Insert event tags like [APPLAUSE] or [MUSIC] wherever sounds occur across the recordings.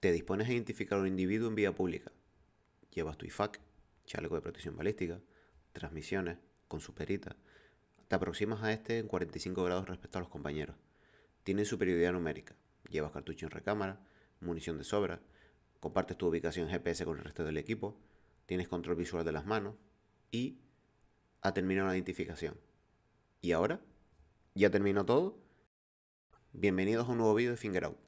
Te dispones a identificar a un individuo en vía pública. Llevas tu IFAC, chaleco de protección balística, transmisiones, con su perita. Te aproximas a este en 45 grados respecto a los compañeros. Tienes superioridad numérica. Llevas cartucho en recámara, munición de sobra, compartes tu ubicación GPS con el resto del equipo, tienes control visual de las manos y ha terminado la identificación. ¿Y ahora? ¿Ya terminó todo? Bienvenidos a un nuevo video de Finger Out.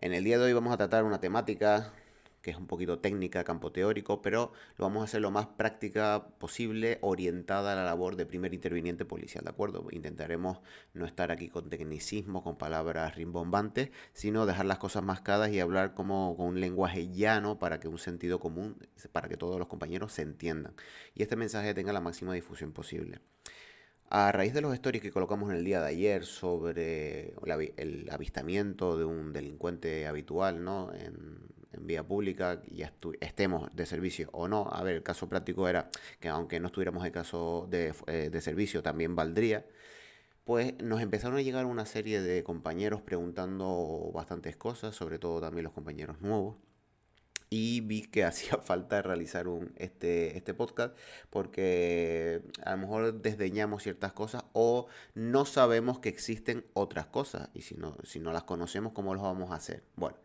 En el día de hoy vamos a tratar una temática que es un poquito técnica, campo teórico, pero lo vamos a hacer lo más práctica posible, orientada a la labor de primer interviniente policial, ¿de acuerdo? Intentaremos no estar aquí con tecnicismo, con palabras rimbombantes, sino dejar las cosas mascadas y hablar como con un lenguaje llano para que un sentido común, para que todos los compañeros se entiendan y este mensaje tenga la máxima difusión posible. A raíz de los stories que colocamos en el día de ayer sobre el avistamiento de un delincuente habitual ¿no? en, vía pública, ya estemos de servicio o no, a ver, el caso práctico era que aunque no estuviéramos de caso eh, de servicio, también valdría, pues nos empezaron a llegar una serie de compañeros preguntando bastantes cosas, sobre todo también los compañeros nuevos y vi que [LAUGHS] hacía falta realizar un, este, este podcast porque a lo mejor desdeñamos ciertas cosas o no sabemos que existen otras cosas y si no, si no las conocemos, ¿cómo las vamos a hacer? Bueno,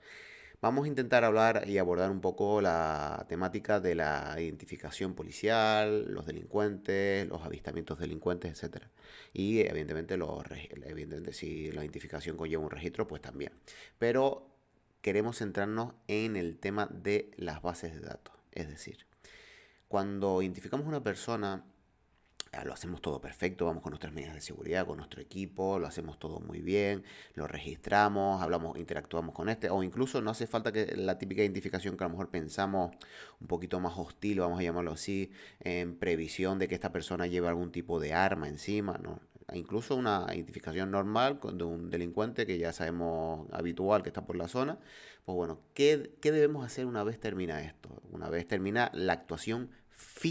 vamos a intentar hablar y abordar un poco la temática de la identificación policial, los delincuentes, los avistamientos delincuentes, etc. Y evidentemente, los, evidentemente si la identificación conlleva un registro, pues también. Pero queremos centrarnos en el tema de las bases de datos. Es decir, cuando identificamos una persona, ah, lo hacemos todo perfecto, vamos con nuestras medidas de seguridad, con nuestro equipo, lo hacemos todo muy bien, lo registramos, hablamos, interactuamos con este, o incluso no hace falta que la típica identificación que a lo mejor pensamos un poquito más hostil, vamos a llamarlo así, en previsión de que esta persona lleve algún tipo de arma encima, ¿no? incluso una identificación normal de un delincuente que ya sabemos habitual que está por la zona. Pues bueno, ¿qué, qué debemos hacer una vez termina esto? Una vez termina la actuación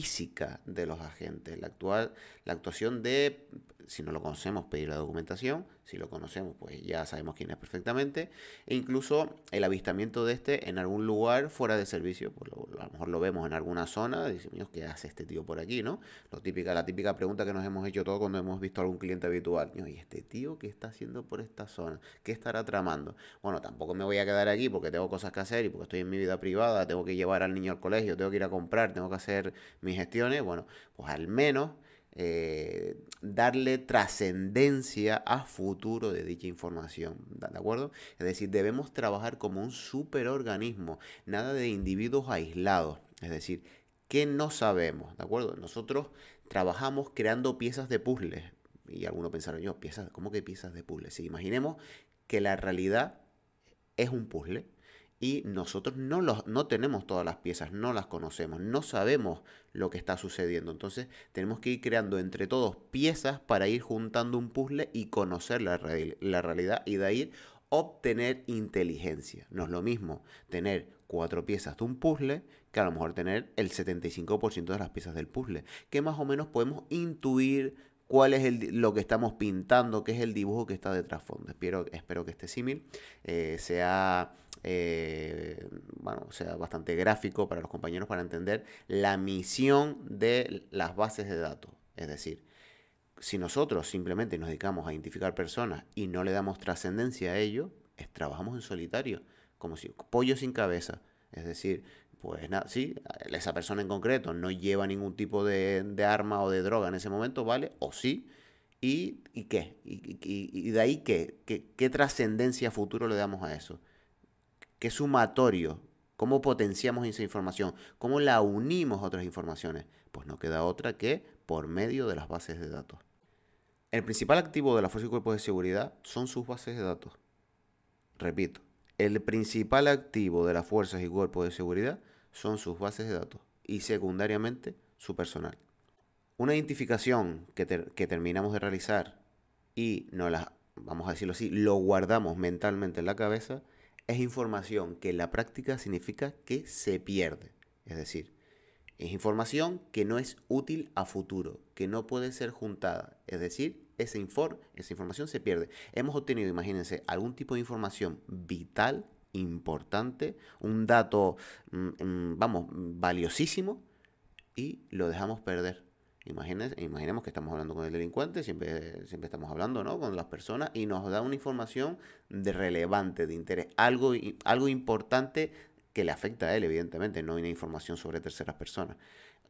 física de los agentes, la, actual, la actuación de, si no lo conocemos, pedir la documentación, si lo conocemos, pues ya sabemos quién es perfectamente, e incluso el avistamiento de este en algún lugar fuera de servicio, pues lo, a lo mejor lo vemos en alguna zona, decimos, ¿qué hace este tío por aquí? ¿no? Lo típica, la típica pregunta que nos hemos hecho todos cuando hemos visto a algún cliente habitual, ¿y este tío qué está haciendo por esta zona? ¿Qué estará tramando? Bueno, tampoco me voy a quedar aquí porque tengo cosas que hacer y porque estoy en mi vida privada, tengo que llevar al niño al colegio, tengo que ir a comprar, tengo que hacer gestión gestiones, bueno, pues al menos eh, darle trascendencia a futuro de dicha información, ¿de acuerdo? Es decir, debemos trabajar como un superorganismo, nada de individuos aislados, es decir, ¿qué no sabemos, ¿de acuerdo? Nosotros trabajamos creando piezas de puzzle y algunos pensaron yo, piezas, ¿cómo que piezas de puzzle? Si imaginemos que la realidad es un puzzle, y nosotros no, los, tenemos todas las piezas, no las conocemos, no sabemos lo que está sucediendo. Entonces tenemos que ir creando entre todos piezas para ir juntando un puzzle y conocer la, la realidad y de ahí obtener inteligencia. No es lo mismo tener cuatro piezas de un puzzle que a lo mejor tener el 75% de las piezas del puzzle, que más o menos podemos intuir cuál es lo que estamos pintando, qué es el dibujo que está de trasfondo. Espero, espero que este símil eh, sea eh, bueno, o sea, bastante gráfico para los compañeros para entender la misión de las bases de datos. Es decir, si nosotros simplemente nos dedicamos a identificar personas y no le damos trascendencia a ello, es, trabajamos en solitario, como si pollo sin cabeza. Es decir, pues nada, sí, esa persona en concreto no lleva ningún tipo de, arma o de droga en ese momento, ¿vale? O sí, ¿Y, ¿Y, qué? ¿Y, de ahí qué? ¿Qué, qué trascendencia futuro le damos a eso? ¿Qué sumatorio? ¿Cómo potenciamos esa información? ¿Cómo la unimos a otras informaciones? Pues no queda otra que por medio de las bases de datos. El principal activo de las fuerzas y Cuerpos de Seguridad son sus bases de datos. Repito, el principal activo de las Fuerzas y Cuerpos de Seguridad son sus bases de datos y secundariamente su personal. Una identificación que, que terminamos de realizar y no la, vamos a decirlo así, lo guardamos mentalmente en la cabeza, es información que en la práctica significa que se pierde. Es decir, es información que no es útil a futuro, que no puede ser juntada. Es decir, ese esa información se pierde. Hemos obtenido, imagínense, algún tipo de información vital, importante, un dato, mm, mm, vamos, valiosísimo, y lo dejamos perder imaginemos que estamos hablando con el delincuente, siempre, siempre estamos hablando ¿no? con las personas y nos da una información de relevante, de interés, algo, algo importante que le afecta a él, evidentemente, no hay una información sobre terceras personas,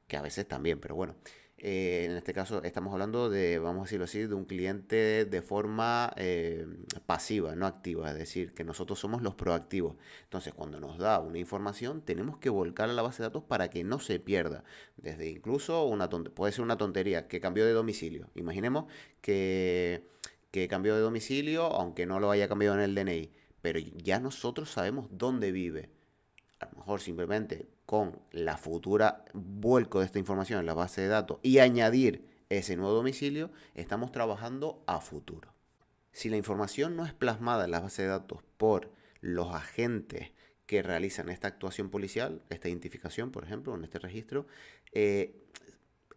que a veces también, pero bueno. Eh, en este caso estamos hablando de, vamos a decirlo así, de un cliente de forma eh, pasiva, no activa, es decir, que nosotros somos los proactivos. Entonces, cuando nos da una información, tenemos que volcar a la base de datos para que no se pierda. Desde incluso una puede ser una tontería, que cambió de domicilio. Imaginemos que, que cambió de domicilio, aunque no lo haya cambiado en el DNI, pero ya nosotros sabemos dónde vive. A lo mejor simplemente con la futura vuelco de esta información en la base de datos y añadir ese nuevo domicilio, estamos trabajando a futuro. Si la información no es plasmada en la base de datos por los agentes que realizan esta actuación policial, esta identificación, por ejemplo, en este registro, eh,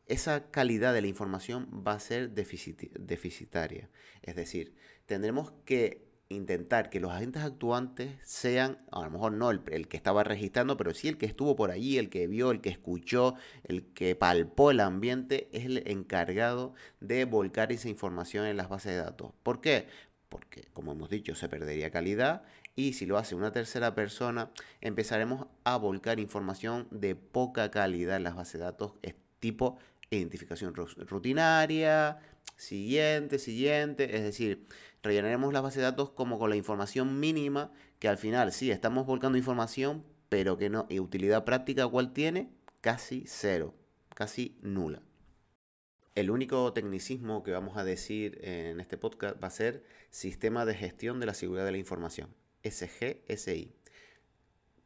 esa calidad de la información va a ser deficitaria. Es decir, tendremos que intentar que los agentes actuantes sean, a lo mejor no el, que estaba registrando, pero sí el que estuvo por allí, el que vio, el que escuchó, el que palpó el ambiente, es el encargado de volcar esa información en las bases de datos. ¿Por qué? Porque, como hemos dicho, se perdería calidad y si lo hace una tercera persona, empezaremos a volcar información de poca calidad en las bases de datos, es tipo identificación rutinaria, siguiente, siguiente, es decir, rellenaremos la base de datos como con la información mínima, que al final sí, estamos volcando información, pero que no, y utilidad práctica cuál tiene, casi cero, casi nula. El único tecnicismo que vamos a decir en este podcast va a ser Sistema de Gestión de la Seguridad de la Información, SGSI.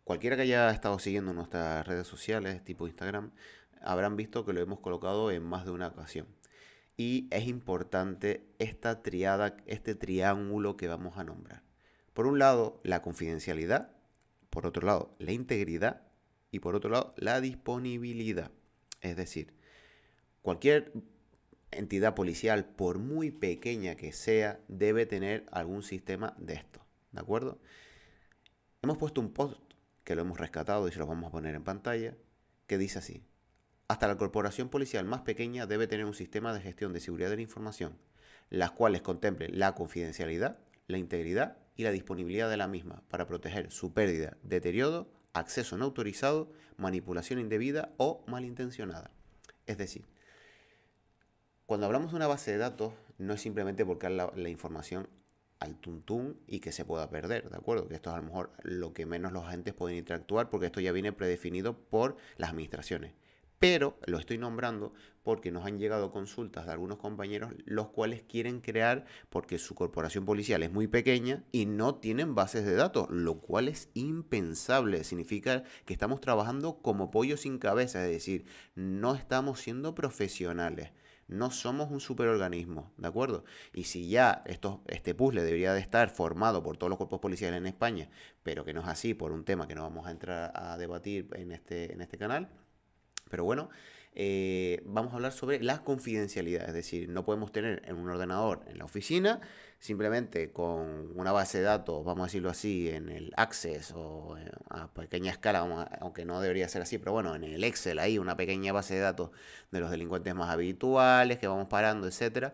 Cualquiera que haya estado siguiendo nuestras redes sociales tipo Instagram habrán visto que lo hemos colocado en más de una ocasión y es importante esta triada, este triángulo que vamos a nombrar. Por un lado, la confidencialidad, por otro lado, la integridad y por otro lado, la disponibilidad. Es decir, cualquier entidad policial, por muy pequeña que sea, debe tener algún sistema de esto. ¿De acuerdo? Hemos puesto un post que lo hemos rescatado y se lo vamos a poner en pantalla, que dice así. Hasta la corporación policial más pequeña debe tener un sistema de gestión de seguridad de la información, las cuales contemplen la confidencialidad, la integridad y la disponibilidad de la misma para proteger su pérdida, deterioro, acceso no autorizado, manipulación indebida o malintencionada. Es decir, cuando hablamos de una base de datos, no es simplemente porque la, la información al tuntún y que se pueda perder, ¿de acuerdo? Que esto es a lo mejor lo que menos los agentes pueden interactuar porque esto ya viene predefinido por las administraciones pero lo estoy nombrando porque nos han llegado consultas de algunos compañeros los cuales quieren crear porque su corporación policial es muy pequeña y no tienen bases de datos, lo cual es impensable. Significa que estamos trabajando como pollo sin cabeza, es decir, no estamos siendo profesionales. No somos un superorganismo, ¿de acuerdo? Y si ya este puzzle debería de estar formado por todos los cuerpos policiales en España, pero que no es así por un tema que no vamos a entrar a debatir en este, en este canal, pero bueno, eh, vamos a hablar sobre la confidencialidad, es decir, no podemos tener en un ordenador en la oficina, simplemente con una base de datos, vamos a decirlo así, en el Access o eh, a pequeña escala, aunque no debería ser así, pero bueno, en el Excel ahí una pequeña base de datos de los delincuentes más habituales que vamos parando, etcétera,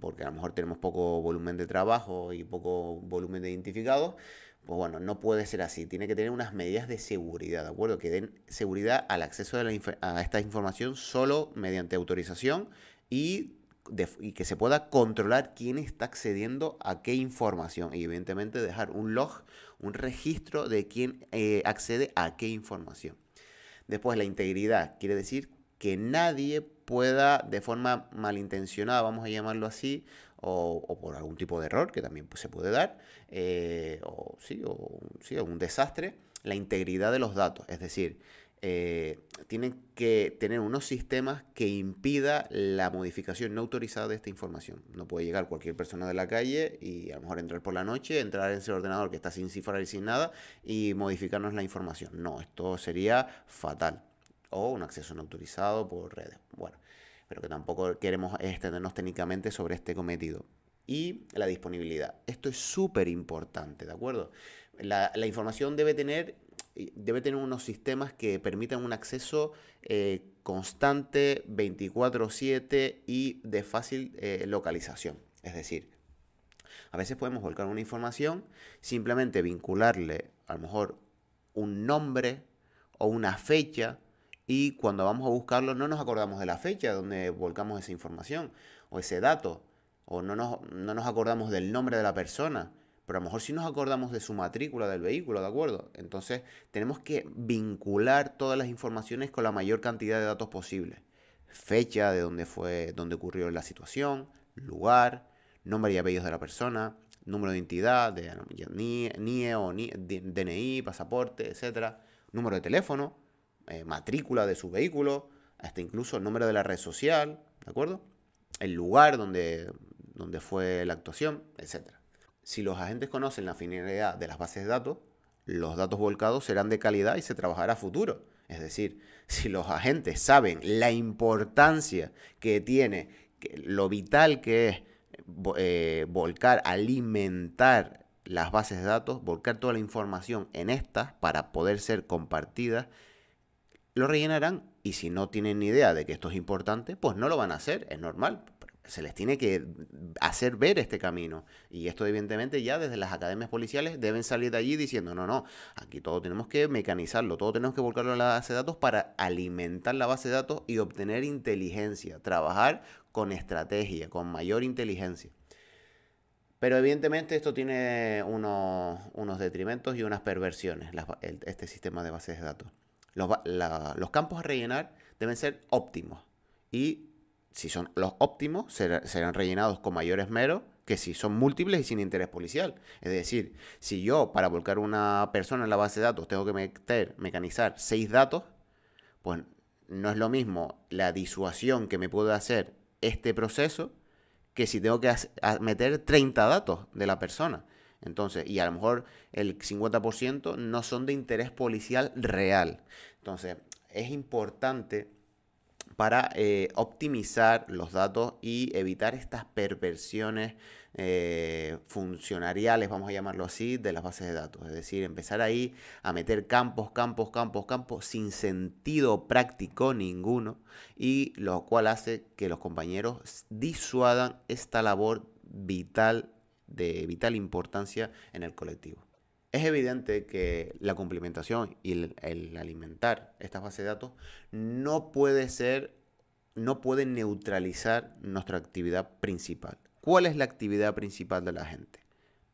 porque a lo mejor tenemos poco volumen de trabajo y poco volumen de identificados pues bueno, no puede ser así. Tiene que tener unas medidas de seguridad, ¿de acuerdo? Que den seguridad al acceso a, a esta información solo mediante autorización y, que se pueda controlar quién está accediendo a qué información. Y evidentemente dejar un log, un registro de quién eh, accede a qué información. Después, la integridad. Quiere decir que nadie pueda de forma malintencionada, vamos a llamarlo así, o, por algún tipo de error que también pues, se puede dar, eh, o, sí, o sí, un desastre, la integridad de los datos. Es decir, eh, tienen que tener unos sistemas que impida la modificación no autorizada de esta información. No puede llegar cualquier persona de la calle y a lo mejor entrar por la noche, entrar en ese ordenador que está sin cifrar y sin nada y modificarnos la información. No, esto sería fatal. O un acceso no autorizado por redes. Bueno, pero que tampoco queremos extendernos técnicamente sobre este cometido. Y la disponibilidad. Esto es súper importante, ¿de acuerdo? La, información debe tener, eh, debe tener unos sistemas que permitan un acceso eh, constante, 24/7 y de fácil eh, localización. Es decir, a veces podemos volcar una información, simplemente vincularle a lo mejor un nombre o una fecha y cuando vamos a buscarlo no nos acordamos de la fecha donde volcamos esa información o ese dato, o no nos, no nos acordamos del nombre de la persona, pero a lo mejor sí nos acordamos de su matrícula del vehículo, ¿de acuerdo? Entonces tenemos que vincular todas las informaciones con la mayor cantidad de datos posible. Fecha de dónde fue, donde ocurrió la situación, lugar, nombre y apellidos de la persona, número de identidad, de NIE o ni DNI, pasaporte, etcétera, número de teléfono, eh, matrícula de su vehículo, hasta incluso el número de la red social, ¿de acuerdo? El lugar donde, donde fue la actuación, etc. Si los agentes conocen la finalidad de las bases de datos, los datos volcados serán de calidad y se trabajará a futuro. Es decir, [LAUGHS] si los agentes saben la importancia que tiene, lo vital que es eh, volcar, alimentar las bases de datos, volcar toda la información en estas para poder ser compartidas lo rellenarán y si no tienen ni idea de que esto es importante, pues no lo van a hacer, es normal. Se les tiene que hacer ver este camino. Y esto evidentemente ya desde las academias policiales deben salir de allí diciendo, no, no, aquí todo tenemos que mecanizarlo, todo tenemos que volcarlo a la base de datos para alimentar la base de datos y obtener inteligencia, trabajar con estrategia, con mayor inteligencia. Pero evidentemente esto tiene unos, unos detrimentos y unas perversiones, este sistema de bases de datos. Los, campos a rellenar deben ser óptimos. Y si son los óptimos, serán rellenados con mayor esmero que si son múltiples y sin interés policial. Es decir, si yo para volcar una persona en la base de datos tengo que mecanizar seis datos, pues no es lo mismo la disuasión que me puede hacer este proceso que si tengo que meter 30 datos de la persona. Entonces, y a lo mejor el 50% no son de interés policial real. Entonces, es importante para eh, optimizar los datos y evitar estas perversiones eh, funcionariales, vamos a llamarlo así, de las bases de datos. Es decir, empezar ahí a meter campos, campos, campos, campos, sin sentido práctico ninguno, y lo cual hace que los compañeros disuadan esta labor vital de vital importancia en el colectivo. Es evidente que la complementación y el, alimentar estas bases de datos no puede ser, no puede neutralizar nuestra actividad principal. ¿Cuál es la actividad principal de la gente?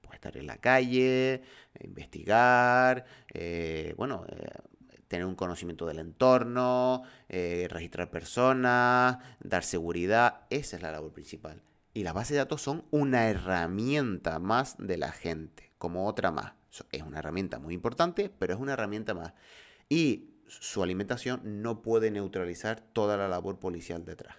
Pues estar en la calle, investigar, eh, bueno, eh, tener un conocimiento del entorno, eh, registrar personas, dar seguridad. Esa es la labor principal. Y las bases de datos son una herramienta más de la gente, como otra más. Es una herramienta muy importante, pero es una herramienta más. Y su alimentación no puede neutralizar toda la labor policial detrás.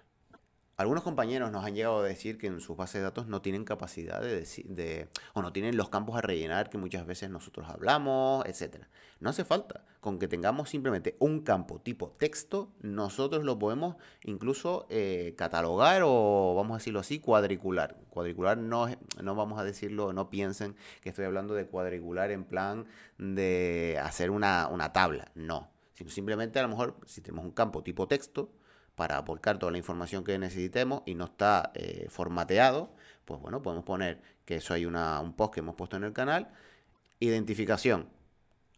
Algunos compañeros nos han llegado a decir que en sus bases de datos no tienen capacidad de, de o no tienen los campos a rellenar que muchas veces nosotros hablamos, etc. No hace falta. Con que tengamos simplemente un campo tipo texto, nosotros lo podemos incluso eh, catalogar o, vamos a decirlo así, cuadricular. Cuadricular no, no vamos a decirlo, no piensen que estoy hablando de cuadricular en plan de hacer una, una tabla. No. Sino simplemente a lo mejor si tenemos un campo tipo texto, para aportar toda la información que necesitemos y no está eh, formateado, pues bueno, podemos poner que eso hay un post que hemos puesto en el canal. Identificación.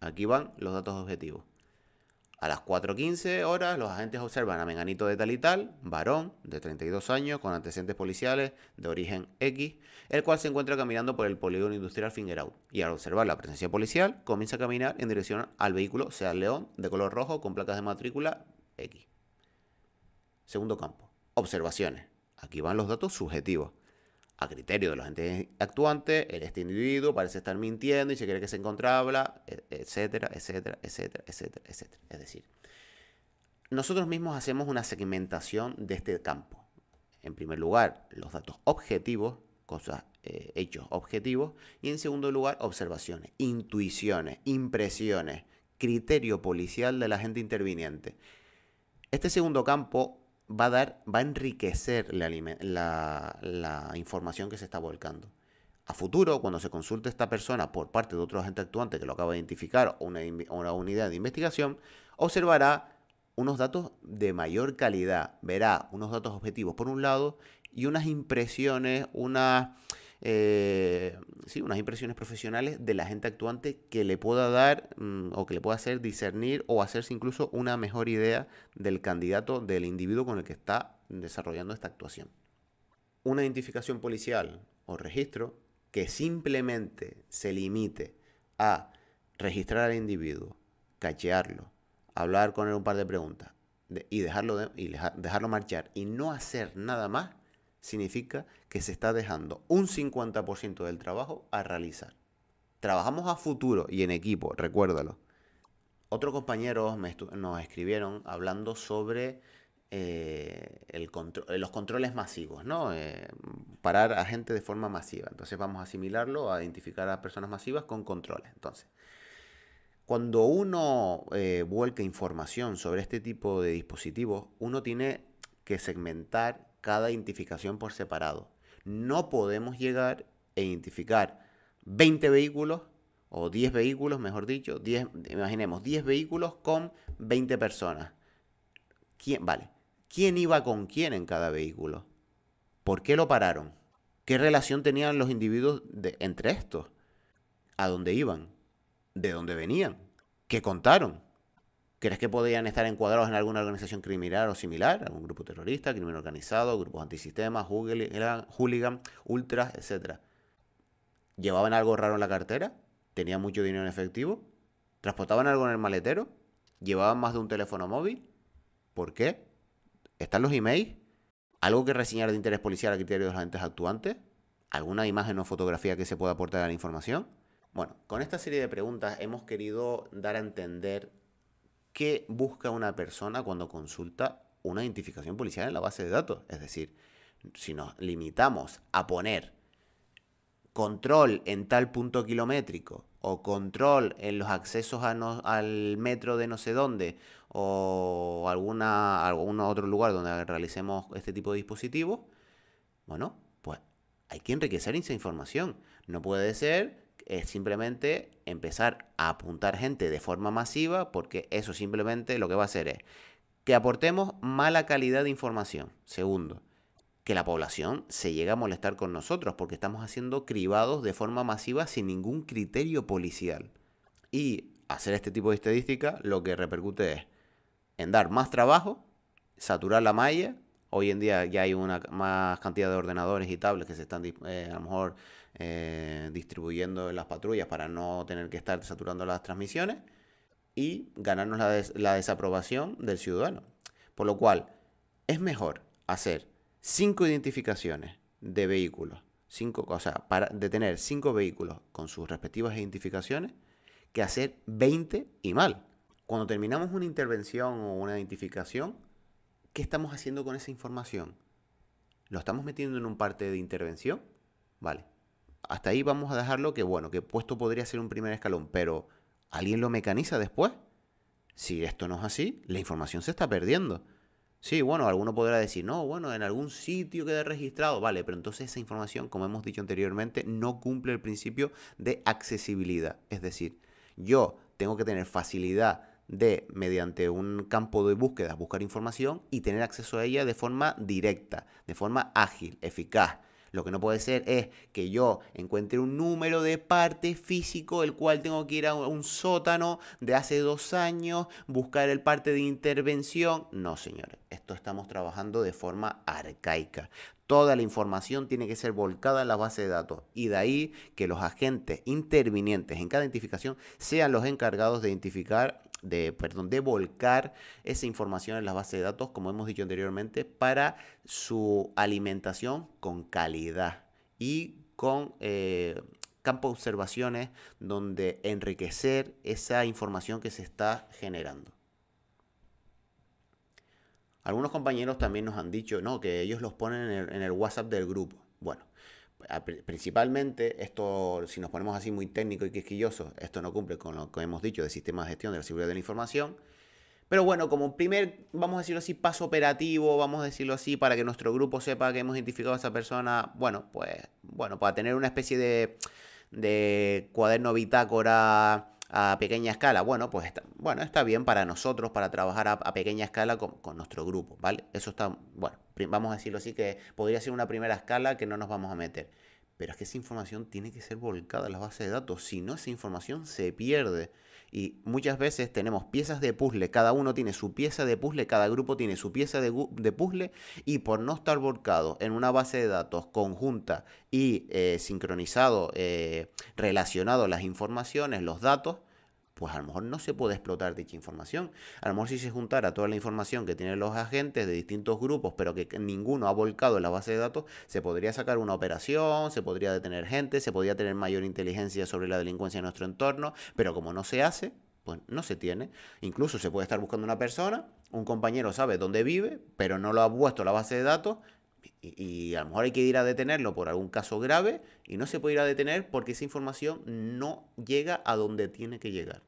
Aquí van los datos objetivos. A las 4.15 horas los agentes observan a Menganito de tal y tal, varón de 32 años con antecedentes policiales de origen X, el cual se encuentra caminando por el polígono industrial Fingerout y al observar la presencia policial comienza a caminar en dirección al vehículo Seat León de color rojo con placas de matrícula X. Segundo campo, observaciones. Aquí van los datos subjetivos. A criterio de los entes actuantes, este individuo parece estar mintiendo y se cree que se encontraba, e, etcétera, etcétera, etcétera, etcétera, etcétera. Es decir, nosotros mismos hacemos una segmentación de este campo. En primer lugar, los datos objetivos, cosas, eh, hechos objetivos. Y en segundo lugar, observaciones, intuiciones, impresiones, criterio policial de la gente interviniente. Este segundo campo va a dar, va a enriquecer la, información que se está volcando. A futuro, cuando se consulte esta persona por parte de otro agente actuante que lo acaba de identificar o una, una unidad de investigación, observará unos datos de mayor calidad, verá unos datos objetivos por un lado y unas impresiones, unas eh, unas impresiones profesionales de la gente actuante que le pueda dar mm, o que le pueda hacer discernir o hacerse incluso una mejor idea del candidato, del individuo con el que está desarrollando esta actuación. Una identificación policial o registro que simplemente se limite a registrar al individuo, cachearlo, hablar con él un par de preguntas y, dejarlo y dejarlo marchar y no hacer nada más significa que se está dejando un 50% del trabajo a realizar. Trabajamos a futuro y en equipo, recuérdalo. Otro compañero nos escribieron hablando sobre eh, eh, los controles masivos, ¿no? Eh, parar a gente de forma masiva. Entonces vamos a asimilarlo, a identificar a personas masivas con controles. Entonces, cuando uno vuelca información sobre este tipo de dispositivos, uno tiene que segmentar cada identificación por separado. No podemos llegar a e identificar 20 vehículos o 10 vehículos, mejor dicho, 10, imaginemos 10 vehículos con 20 personas. ¿Quién, vale, ¿quién iba con quién en cada vehículo? ¿Por qué lo pararon? ¿Qué relación tenían los individuos de, entre estos? ¿A dónde iban? ¿De dónde venían? ¿Qué contaron? ¿Crees que podían estar encuadrados en alguna organización criminal o similar? ¿Algún grupo terrorista, crimen organizado, grupos antisistema, hooligan, ultras, etcétera? ¿Llevaban algo raro en la cartera? ¿Tenían mucho dinero en efectivo? ¿Transportaban algo en el maletero? ¿Llevaban más de un teléfono móvil? ¿Por qué? ¿Están los emails? ¿Algo que reseñar de interés policial a criterio de los agentes actuantes? ¿Alguna imagen o fotografía que se pueda aportar a la información? Bueno, con esta serie de preguntas hemos querido dar a entender ¿Qué busca una persona cuando consulta una identificación policial en la base de datos? Es decir, si nos limitamos a poner control en tal punto kilométrico o control en los accesos al metro de no sé dónde o alguna, algún otro lugar donde realicemos este tipo de dispositivos, bueno, pues hay que enriquecer esa información. No puede ser es simplemente empezar a apuntar gente de forma masiva porque eso simplemente lo que va a hacer es que aportemos mala calidad de información. Segundo, que la población se llegue a molestar con nosotros porque estamos haciendo cribados de forma masiva sin ningún criterio policial. Y hacer este tipo de estadística lo que repercute es en dar más trabajo, saturar la malla. Hoy en día ya hay una más cantidad de ordenadores y tablets que se están eh, a lo mejor eh, distribuyendo las patrullas para no tener que estar saturando las transmisiones y ganarnos la, desaprobación del ciudadano. Por lo cual, es mejor hacer cinco identificaciones de vehículos, cinco, o sea, para detener cinco vehículos con sus respectivas identificaciones, que hacer 20 y mal. Cuando terminamos una intervención o una identificación, ¿qué estamos haciendo con esa información? ¿Lo estamos metiendo en un parte de intervención? Vale, hasta ahí vamos a dejarlo que, bueno, que puesto podría ser un primer escalón, pero ¿alguien lo mecaniza después? Si esto no es así, la información se está perdiendo. Sí, bueno, alguno podrá decir, no, bueno, en algún sitio queda registrado, vale, pero entonces esa información, como hemos dicho anteriormente, no cumple el principio de accesibilidad. Es decir, yo tengo que tener facilidad de, mediante un campo de búsqueda, buscar información y tener acceso a ella de forma directa, de forma ágil, eficaz, lo que no puede ser es que yo encuentre un número de parte físico, el cual tengo que ir a un sótano de hace dos años, buscar el parte de intervención. No, señores, esto estamos trabajando de forma arcaica. Toda la información tiene que ser volcada en la base de datos y de ahí que los agentes intervinientes en cada identificación sean los encargados de identificar de, perdón, volcar esa información en las bases de datos, como hemos dicho anteriormente, para su alimentación con calidad y con campos eh, campo de observaciones donde enriquecer esa información que se está generando. Algunos compañeros también nos han dicho, no, que ellos los ponen en el WhatsApp del grupo. Bueno, principalmente, esto, si nos ponemos así muy técnico y quisquilloso, esto no cumple con lo que hemos dicho de sistema de gestión de la seguridad de la información. Pero bueno, como primer, vamos a decirlo así, paso operativo, vamos a decirlo así, para que nuestro grupo sepa que hemos identificado a esa persona, bueno, pues, bueno, para tener una especie de, de cuaderno bitácora a pequeña escala, bueno, pues está, bueno, está bien para nosotros, para trabajar a, pequeña escala con, con, nuestro grupo, ¿vale? Eso está, bueno, vamos a decirlo así, que podría ser una primera escala que no nos vamos a meter. Pero es que esa información tiene que ser volcada a las bases de datos, si no esa información se pierde y muchas veces tenemos piezas de puzzle, cada uno tiene su pieza de puzzle, cada grupo tiene su pieza de, puzzle y por no estar volcado en una base de datos conjunta y eh, sincronizado, eh, relacionado las informaciones, los datos, pues a lo mejor no se puede explotar dicha información. A lo mejor si se juntara toda la información que tienen los agentes de distintos grupos, pero que ninguno ha volcado en la base de datos, se podría sacar una operación, se podría detener gente, se podría tener mayor inteligencia sobre la delincuencia en nuestro entorno, pero como no se hace, pues no se tiene. Incluso se puede estar buscando una persona, un compañero sabe dónde vive, pero no lo ha puesto en la base de datos, y, y, a lo mejor hay que ir a detenerlo por algún caso grave y no se puede ir a detener porque esa información no llega a donde tiene que llegar.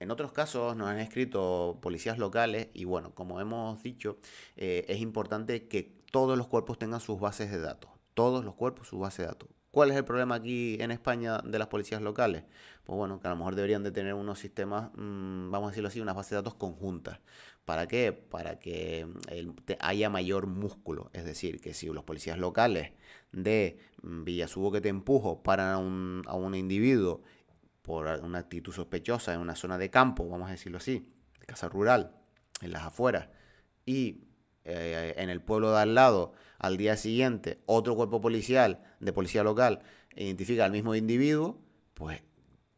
En otros casos nos han escrito policías locales y bueno, como hemos dicho, eh, es importante que todos los cuerpos tengan sus bases de datos. Todos los cuerpos sus bases de datos. ¿Cuál es el problema aquí en España de las policías locales? Pues bueno, que a lo mejor deberían de tener unos sistemas, mm, vamos a decirlo así, unas bases de datos conjuntas. ¿Para qué? Para que haya mayor músculo. Es decir, que si los policías locales de mmm, Villasubo que te empujo paran un, a un individuo por una actitud sospechosa en una zona de campo, vamos a decirlo así, de casa rural, en las afueras, y eh, en el pueblo de al lado, al día siguiente, otro cuerpo policial de policía local identifica al mismo individuo, pues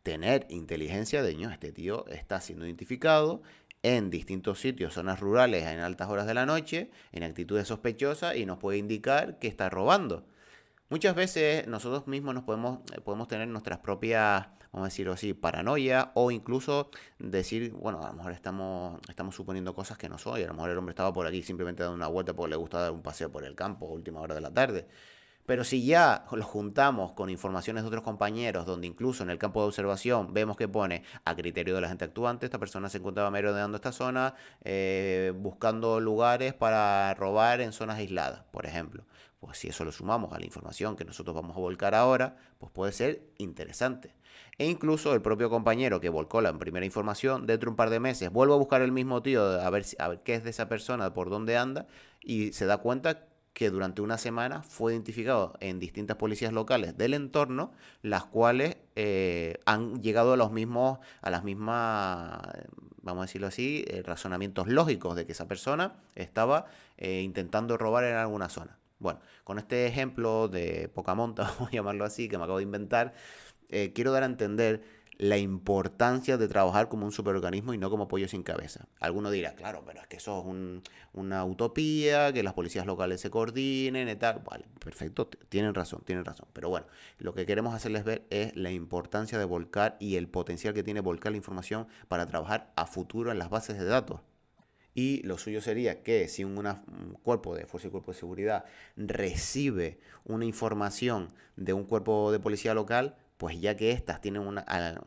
tener inteligencia de, Ño, este tío está siendo identificado en distintos sitios, zonas rurales, en altas horas de la noche, en actitudes sospechosas y nos puede indicar que está robando. Muchas veces nosotros mismos nos podemos, eh, podemos tener nuestras propias, vamos a decirlo así, paranoia o incluso decir, bueno, a lo mejor estamos, estamos suponiendo cosas que no soy, a lo mejor el hombre estaba por aquí simplemente dando una vuelta porque le gusta dar un paseo por el campo a última hora de la tarde. Pero si ya lo juntamos con informaciones de otros compañeros, donde incluso en el campo de observación vemos que pone a criterio de la gente actuante, esta persona se encontraba merodeando esta zona, eh, buscando lugares para robar en zonas aisladas, por ejemplo pues si eso lo sumamos a la información que nosotros vamos a volcar ahora, pues puede ser interesante. E incluso el propio compañero que volcó la primera información, dentro de un par de meses, vuelve a buscar el mismo tío a ver, a ver qué es de esa persona, por dónde anda, y se da cuenta que durante una semana fue identificado en distintas policías locales del entorno, las cuales eh, han llegado a los mismos, a las mismas, vamos a decirlo así, eh, razonamientos lógicos de que esa persona estaba eh, intentando robar en alguna zona. Bueno, con este ejemplo de poca monta, [LAUGHS] vamos a llamarlo así, que me acabo de inventar, eh, quiero dar a entender la importancia de trabajar como un superorganismo y no como pollo sin cabeza. Alguno dirá, claro, pero es que eso es una utopía, que las policías locales se coordinen y tal. Vale, perfecto, tienen razón, tienen razón. Pero bueno, lo que queremos hacerles ver es la importancia de volcar y el potencial que tiene volcar la información para trabajar a futuro en las bases de datos. Y lo suyo sería que si un cuerpo de fuerza y cuerpo de seguridad recibe una información de un cuerpo de policía local, pues ya que éstas tienen un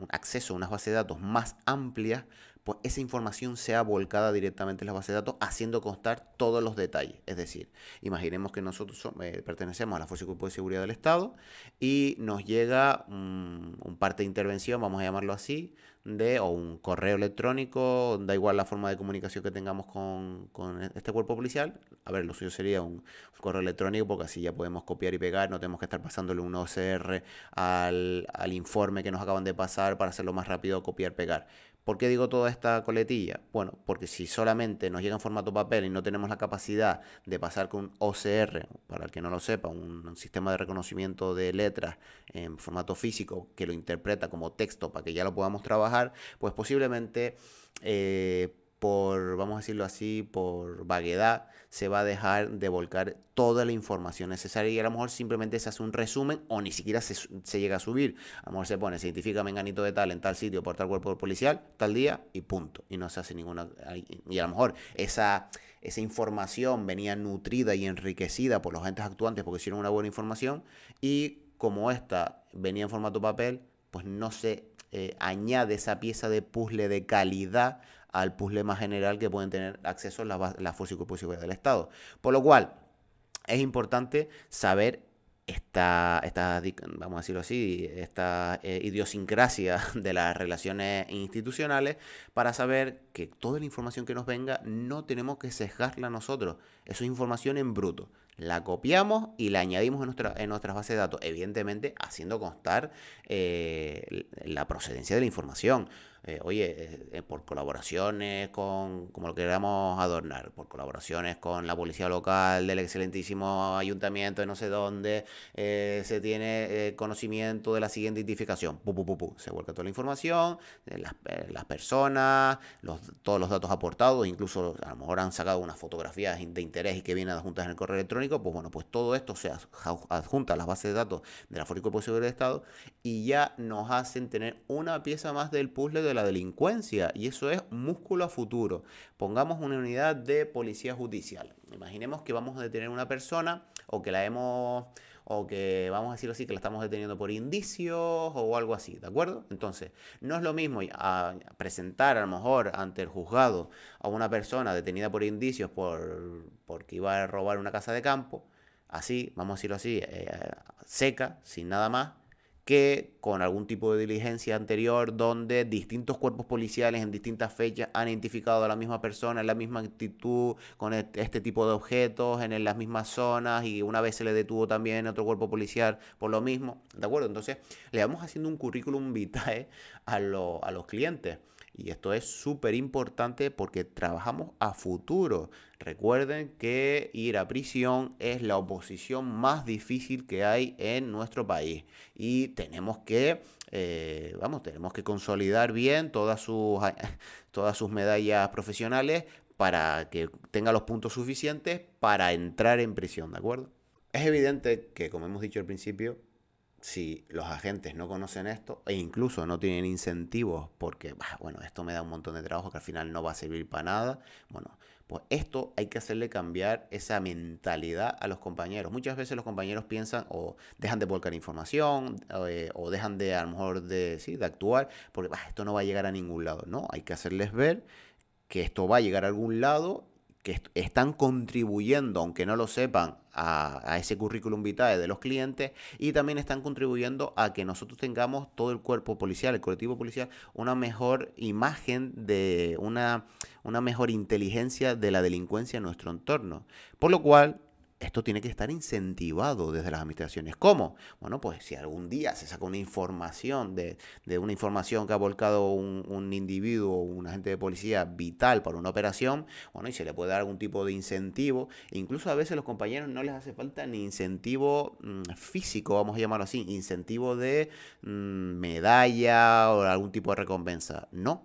acceso a unas bases de datos más amplias, pues esa información sea volcada directamente en la base de datos, haciendo constar todos los detalles. Es decir, imaginemos que nosotros eh, pertenecemos a la Fuerza y de Seguridad del Estado y nos llega un, parte de intervención, vamos a llamarlo así, de, o un correo electrónico, da igual la forma de comunicación que tengamos con, este cuerpo policial. A ver, lo suyo sería un, correo electrónico porque así ya podemos copiar y pegar, no tenemos que estar pasándole un OCR al, al informe que nos acaban de pasar para hacerlo más rápido, copiar, pegar ¿Por qué digo toda esta coletilla? Bueno, porque si solamente nos llega en formato papel y no tenemos la capacidad de pasar con OCR, para el que no lo sepa, un, sistema de reconocimiento de letras en formato físico que lo interpreta como texto para que ya lo podamos trabajar, pues posiblemente eh, por, vamos a decirlo así, por vaguedad, se va a dejar de volcar toda la información necesaria y a lo mejor simplemente se hace un resumen o ni siquiera se, llega a subir. A lo mejor se pone, se identifica menganito de tal en tal sitio por tal cuerpo policial, tal día y punto. Y no se hace ninguna... Y a lo mejor esa, esa información venía nutrida y enriquecida por los agentes actuantes porque hicieron una buena información y como esta venía en formato papel, pues no se eh, añade esa pieza de puzzle de calidad al puzzle más general que pueden tener acceso las la, y del Estado. Por lo cual, es importante saber esta, vamos a decirlo así, esta eh, idiosincrasia [LAUGHS] de las relaciones institucionales para saber que toda la información que nos venga no tenemos que sesgarla nosotros. Eso es información en bruto. La copiamos y la añadimos en, nuestra, en nuestras bases de datos, evidentemente haciendo constar eh, la procedencia de la información. Eh, oye, eh, eh, por colaboraciones con, como lo queramos adornar, por colaboraciones con la policía local del excelentísimo ayuntamiento de no sé dónde, se tiene conocimiento de la siguiente identificación. se vuelca toda la información, las, las, personas, los, todos los datos aportados, incluso a lo mejor han sacado unas fotografías de interés y que vienen adjuntas en el correo electrónico, pues bueno, pues todo esto se adjunta a las bases de datos de la Fórico de Seguridad del Estado y ya nos hacen tener una pieza más del puzzle de la delincuencia y eso es músculo a futuro. Pongamos una unidad de policía judicial. Imaginemos que vamos a detener una persona o que la hemos o que vamos a decirlo así que la estamos deteniendo por indicios o algo así, ¿de acuerdo? Entonces, no es lo mismo presentar a lo mejor ante el juzgado a una persona detenida por indicios por porque iba a robar una casa de campo, así, vamos a decirlo así, eh, seca, sin nada más que con algún tipo de diligencia anterior donde distintos cuerpos policiales en distintas fechas han identificado a la misma persona en la misma actitud, con este tipo de objetos, en las mismas zonas y una vez se le detuvo también otro cuerpo policial por lo mismo, ¿de acuerdo? Entonces le vamos haciendo un currículum vitae a, a los clientes. Y esto es súper importante porque trabajamos a futuro. Recuerden que ir a prisión es la oposición más difícil que hay en nuestro país y tenemos que, eh, vamos, tenemos que consolidar bien todas sus, [LAUGHS] todas sus medallas profesionales para que tenga los puntos suficientes para entrar en prisión, ¿de acuerdo? Es evidente que, como hemos dicho al principio, si los agentes no conocen esto e incluso no tienen incentivos porque, bueno, esto me da un montón de trabajo que al final no va a servir para nada, bueno, pues esto hay que hacerle cambiar esa mentalidad a los compañeros. Muchas veces los compañeros piensan o dejan de volcar información o eh, dejan de a lo mejor de, actuar porque ah, esto no va a llegar a ningún lado. No, hay que hacerles ver que esto va a llegar a algún lado que están contribuyendo, aunque no lo sepan, a, ese currículum vitae de los clientes y también están contribuyendo a que nosotros tengamos todo el cuerpo policial, el colectivo policial, una mejor imagen de una, una mejor inteligencia de la delincuencia en nuestro entorno. Por lo cual, esto tiene que estar incentivado desde las administraciones. ¿Cómo? Bueno, pues si algún día se saca una información de, una información que ha volcado un, individuo individuo, un agente de policía vital para una operación, bueno, y se le puede dar algún tipo de incentivo. incluso a veces los compañeros no les hace falta ni incentivo mm, físico, vamos a llamarlo así, incentivo de mm, medalla o algún tipo de recompensa. No,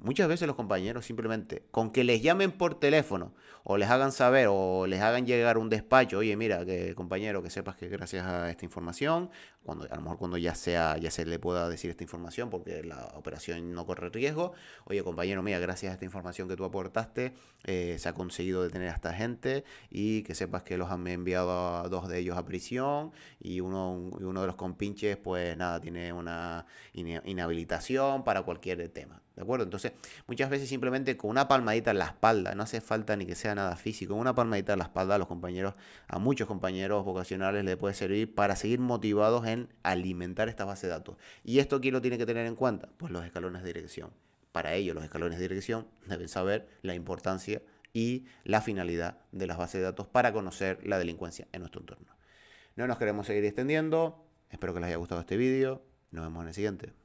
muchas veces los compañeros simplemente, con que les llamen por teléfono o les hagan saber o les hagan llegar un despacho, oye, mira, que compañero, que sepas que gracias a esta información, cuando a lo mejor cuando ya sea ya se le pueda decir esta información porque la operación no corre riesgo, oye, compañero, mira, gracias a esta información que tú aportaste, eh, se ha conseguido detener a esta gente y que sepas que los han enviado a dos de ellos a prisión y uno, uno de los compinches, pues nada, tiene una inhabilitación para cualquier tema. ¿De acuerdo? Entonces, muchas veces simplemente con una palmadita en la espalda, no hace falta ni que sea nada físico, una palmadita en la espalda a los compañeros, a muchos compañeros vocacionales les puede servir para seguir motivados en alimentar esta base de datos. ¿Y esto quién lo tiene que tener en cuenta? Pues los escalones de dirección. Para ello, los escalones de dirección deben saber la importancia y la finalidad de las bases de datos para conocer la delincuencia en nuestro entorno. No nos queremos seguir extendiendo. Espero que les haya gustado este vídeo. Nos vemos en el siguiente.